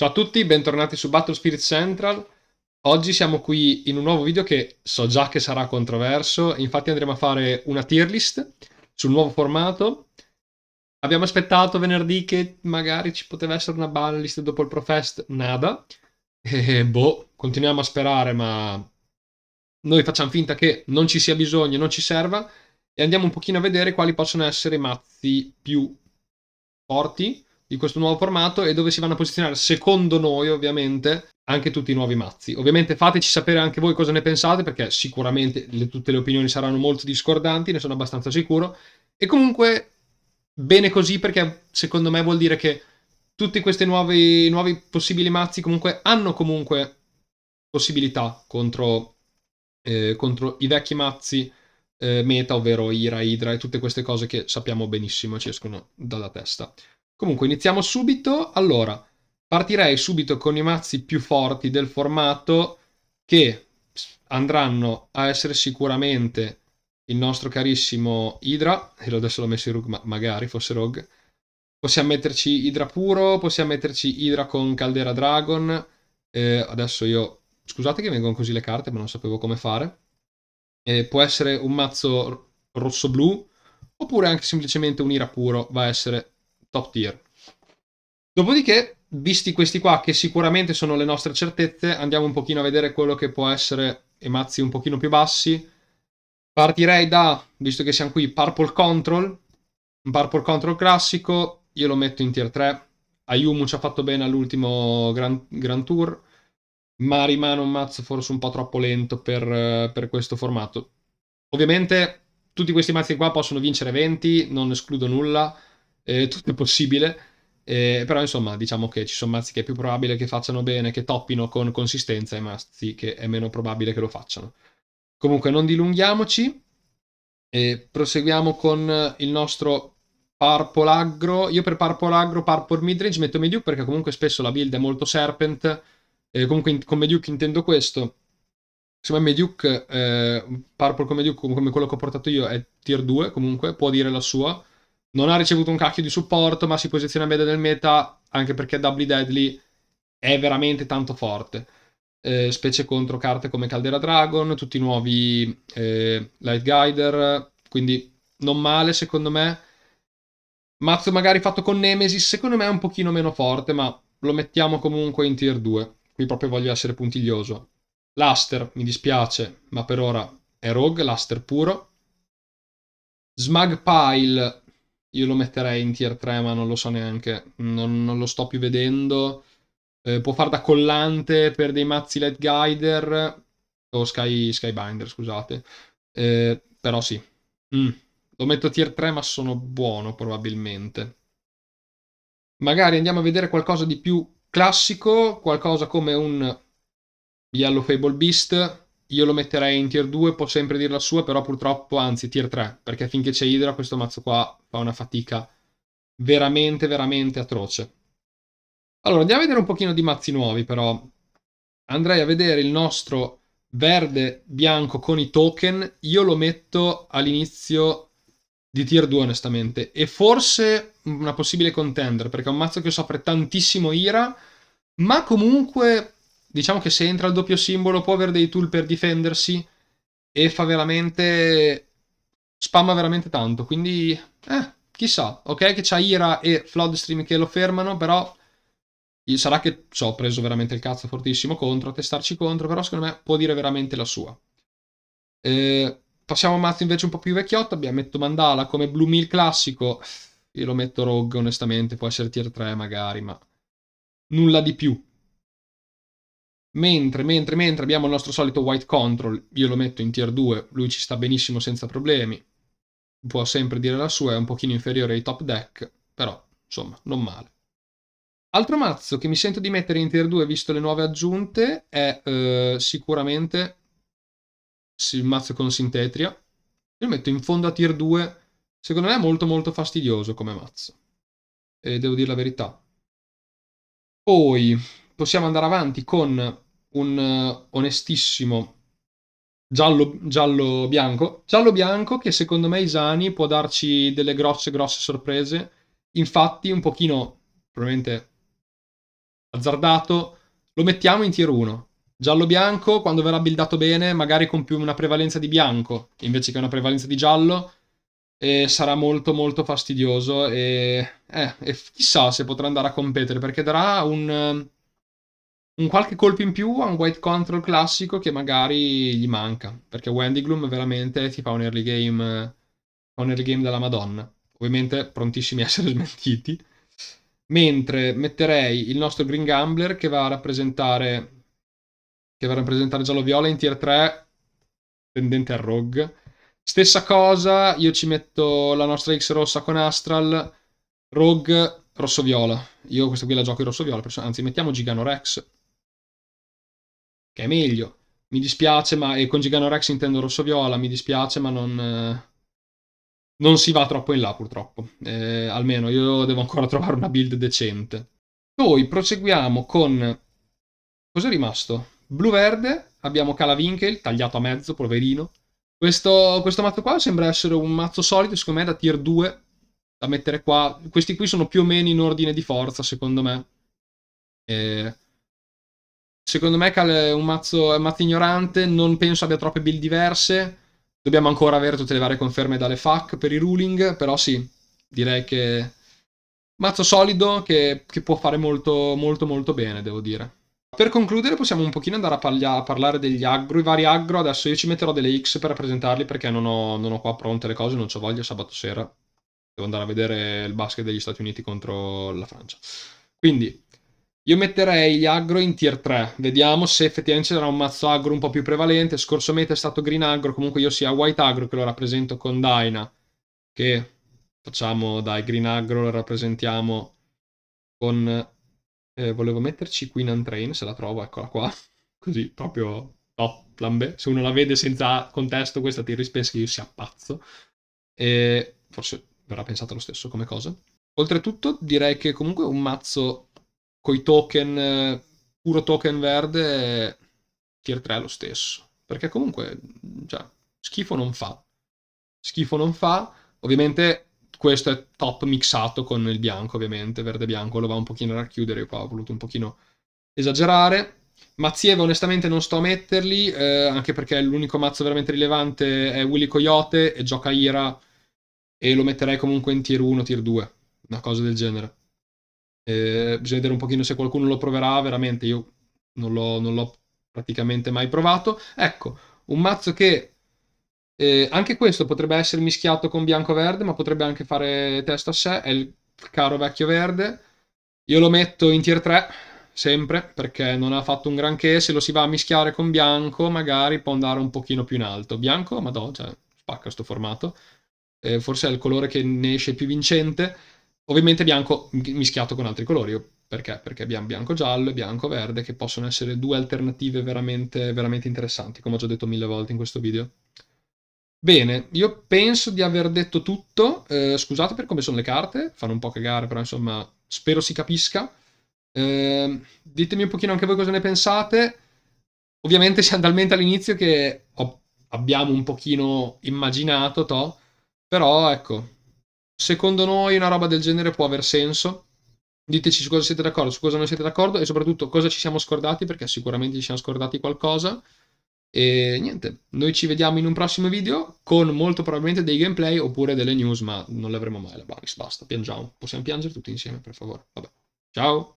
Ciao a tutti, bentornati su Battle Spirit Central. Oggi siamo qui in un nuovo video che so già che sarà controverso, infatti andremo a fare una tier list sul nuovo formato. Abbiamo aspettato venerdì che magari ci poteva essere una ban list dopo il Profest, nada. E boh, continuiamo a sperare, ma noi facciamo finta che non ci sia bisogno, non ci serva e andiamo un pochino a vedere quali possono essere i mazzi più forti di questo nuovo formato e dove si vanno a posizionare, secondo noi ovviamente, anche tutti i nuovi mazzi. Ovviamente fateci sapere anche voi cosa ne pensate, perché sicuramente le, tutte le opinioni saranno molto discordanti, ne sono abbastanza sicuro. E comunque, bene così, perché secondo me vuol dire che tutti questi nuovi, nuovi possibili mazzi comunque hanno comunque possibilità contro, eh, contro i vecchi mazzi eh, meta, ovvero Ira, Hydra e tutte queste cose che sappiamo benissimo ci escono dalla testa. Comunque, iniziamo subito. Allora, partirei subito con i mazzi più forti del formato che andranno a essere sicuramente il nostro carissimo Hydra, e adesso l'ho messo in Rogue, ma magari fosse Rogue. Possiamo metterci Hydra puro, possiamo metterci Hydra con Caldera Dragon. Eh, adesso io... Scusate che vengono così le carte, ma non sapevo come fare. Eh, può essere un mazzo rosso-blu, oppure anche semplicemente un Ira puro, va a essere top tier. Dopodiché, visti questi qua che sicuramente sono le nostre certezze, andiamo un pochino a vedere quello che può essere e mazzi un pochino più bassi. Partirei da, visto che siamo qui, Purple Control, un Purple Control classico, io lo metto in tier 3. Ayumu ci ha fatto bene all'ultimo Grand, Grand Tour, ma rimane un mazzo forse un po' troppo lento per, per questo formato. Ovviamente tutti questi mazzi qua possono vincere 20, non escludo nulla, eh, tutto è possibile. Eh, però insomma diciamo che ci sono mazzi che è più probabile che facciano bene, che toppino con consistenza e mazzi che è meno probabile che lo facciano. Comunque non dilunghiamoci, e proseguiamo con il nostro Purple Aggro. Io per Purple Aggro, Purple Midrange metto Meduke perché comunque spesso la build è molto Serpent. Eh, comunque in- con Meduke intendo questo. Secondo me Meduke, eh, Purple come Mediuke, come quello che ho portato io, è tier 2 comunque, può dire la sua non ha ricevuto un cacchio di supporto, ma si posiziona bene nel meta anche perché Doubly Deadly è veramente tanto forte. Eh, specie contro carte come Caldera Dragon, tutti i nuovi eh, Light Guider, quindi non male secondo me. Mazzo magari fatto con Nemesis, secondo me è un pochino meno forte, ma lo mettiamo comunque in tier 2. Qui proprio voglio essere puntiglioso. Laster, mi dispiace, ma per ora è Rogue, Laster puro. Smagpile io lo metterei in tier 3, ma non lo so neanche. Non, non lo sto più vedendo. Eh, può far da collante per dei mazzi Light Guider o Sky, Skybinder, scusate. Eh, però sì. Mm. Lo metto tier 3, ma sono buono probabilmente. Magari andiamo a vedere qualcosa di più classico, qualcosa come un Yellow Fable Beast io lo metterei in tier 2, può sempre dire la sua, però purtroppo, anzi, tier 3, perché finché c'è Hydra questo mazzo qua fa una fatica veramente, veramente atroce. Allora, andiamo a vedere un pochino di mazzi nuovi, però. Andrei a vedere il nostro verde-bianco con i token. Io lo metto all'inizio di tier 2, onestamente. E forse una possibile contender, perché è un mazzo che soffre tantissimo Ira, ma comunque diciamo che se entra il doppio simbolo può avere dei tool per difendersi e fa veramente... spamma veramente tanto, quindi... eh, chissà, ok che c'ha Ira e Floodstream che lo fermano, però... Sarà che, so, ho preso veramente il cazzo fortissimo contro, a testarci contro, però secondo me può dire veramente la sua. Eh, passiamo a mazzo invece un po' più vecchiotto, abbiamo metto Mandala come Blue Mill classico, io lo metto Rogue onestamente, può essere tier 3 magari, ma nulla di più. Mentre, mentre, mentre abbiamo il nostro solito white control, io lo metto in tier 2, lui ci sta benissimo senza problemi, può sempre dire la sua, è un pochino inferiore ai top deck, però insomma, non male. Altro mazzo che mi sento di mettere in tier 2 visto le nuove aggiunte è eh, sicuramente il mazzo con Sintetria. Io lo metto in fondo a tier 2, secondo me è molto molto fastidioso come mazzo. E devo dire la verità. Poi possiamo andare avanti con un uh, onestissimo giallo, giallo bianco. Giallo bianco che secondo me Isani può darci delle grosse, grosse sorprese. Infatti, un pochino, probabilmente azzardato, lo mettiamo in tier 1. Giallo bianco, quando verrà buildato bene, magari con più una prevalenza di bianco invece che una prevalenza di giallo, e sarà molto molto fastidioso e, eh, e chissà se potrà andare a competere perché darà un, un qualche colpo in più a un white control classico che magari gli manca, perché Wendy Gloom veramente ti fa un early game, Fa un early game della Madonna. Ovviamente prontissimi a essere smentiti. Mentre metterei il nostro Green Gambler che va a rappresentare che va a rappresentare giallo-viola in tier 3 tendente al rogue. Stessa cosa, io ci metto la nostra X rossa con Astral, rogue rosso-viola. Io questa qui la gioco in rosso-viola, anzi mettiamo Giganorex che è meglio. Mi dispiace, ma e con Giganorex intendo rosso-viola, mi dispiace, ma non, eh, non si va troppo in là purtroppo. Eh, almeno io devo ancora trovare una build decente. Poi proseguiamo con... Cos'è rimasto? Blu-verde, abbiamo Calavinkel, tagliato a mezzo, poverino. Questo, questo mazzo qua sembra essere un mazzo solido, secondo me, da tier 2, da mettere qua. Questi qui sono più o meno in ordine di forza, secondo me. Eh, Secondo me Cal è un mazzo, è un mazzo ignorante, non penso abbia troppe build diverse. Dobbiamo ancora avere tutte le varie conferme dalle FAC per i ruling, però sì, direi che mazzo solido che, che può fare molto molto molto bene, devo dire. Per concludere possiamo un pochino andare a, parla- a, parlare degli aggro, i vari aggro, adesso io ci metterò delle X per presentarli perché non ho, non ho qua pronte le cose, non ho voglia sabato sera, devo andare a vedere il basket degli Stati Uniti contro la Francia. Quindi, io metterei gli agro in tier 3, vediamo se effettivamente c'era un mazzo agro un po' più prevalente. Scorso meta è stato green agro, comunque io sia white agro che lo rappresento con Dyna, che facciamo dai green agro lo rappresentiamo con... Eh, volevo metterci Queen and Train, se la trovo, eccola qua, così proprio top, flambe. Se uno la vede senza contesto questa ti rispensa che io sia pazzo. E forse verrà pensata lo stesso come cosa. Oltretutto direi che comunque un mazzo coi token, eh, puro token verde, tier 3 è lo stesso. Perché comunque, cioè, schifo non fa. Schifo non fa. Ovviamente questo è top mixato con il bianco, ovviamente, verde-bianco, lo va un pochino a racchiudere qua, ho voluto un pochino esagerare. Mazzieva onestamente non sto a metterli, eh, anche perché l'unico mazzo veramente rilevante è Willy Coyote e gioca Ira e lo metterei comunque in tier 1, tier 2, una cosa del genere. Eh, bisogna vedere un pochino se qualcuno lo proverà, veramente io non l'ho, non l'ho praticamente mai provato. Ecco, un mazzo che eh, anche questo potrebbe essere mischiato con bianco-verde, ma potrebbe anche fare testa a sé, è il caro vecchio verde. Io lo metto in tier 3, sempre, perché non ha fatto un granché, se lo si va a mischiare con bianco magari può andare un pochino più in alto. Bianco, madonna, cioè, spacca questo formato. Eh, forse è il colore che ne esce più vincente Ovviamente bianco mischiato con altri colori, perché? Perché abbiamo bianco-giallo e bianco-verde che possono essere due alternative veramente, veramente interessanti, come ho già detto mille volte in questo video. Bene, io penso di aver detto tutto. Eh, scusate per come sono le carte, fanno un po' cagare, però insomma spero si capisca. Eh, ditemi un pochino anche voi cosa ne pensate. Ovviamente siamo talmente all'inizio che ho, abbiamo un pochino immaginato, to, però ecco, Secondo noi una roba del genere può aver senso. Diteci su cosa siete d'accordo, su cosa non siete d'accordo e soprattutto cosa ci siamo scordati, perché sicuramente ci siamo scordati qualcosa. E niente, noi ci vediamo in un prossimo video con molto probabilmente dei gameplay oppure delle news, ma non le avremo mai la Bugs, basta, piangiamo. Possiamo piangere tutti insieme, per favore. Vabbè. Ciao!